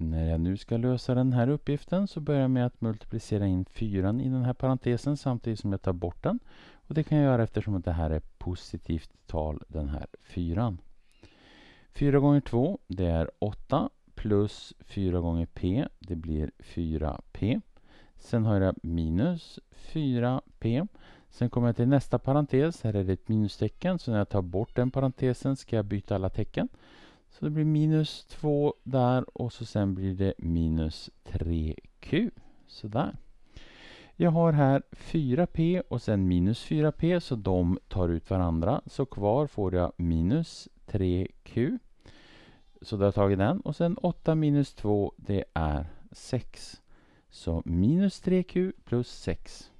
När jag nu ska lösa den här uppgiften så börjar jag med att multiplicera in 4 i den här parentesen samtidigt som jag tar bort den. Och Det kan jag göra eftersom det här är positivt tal, den här 4. 4 gånger 2 det är 8 plus 4 gånger p det blir 4p. Sen har jag minus 4p. Sen kommer jag till nästa parentes. Här är det ett minustecken. Så när jag tar bort den parentesen ska jag byta alla tecken. Så det blir minus 2 där och så sen blir det minus 3q. Sådär. Jag har här 4p och sen minus 4p så de tar ut varandra. Så kvar får jag minus 3q. Så då har jag tagit den. Och sen 8 minus 2 det är 6. Så minus 3q plus 6.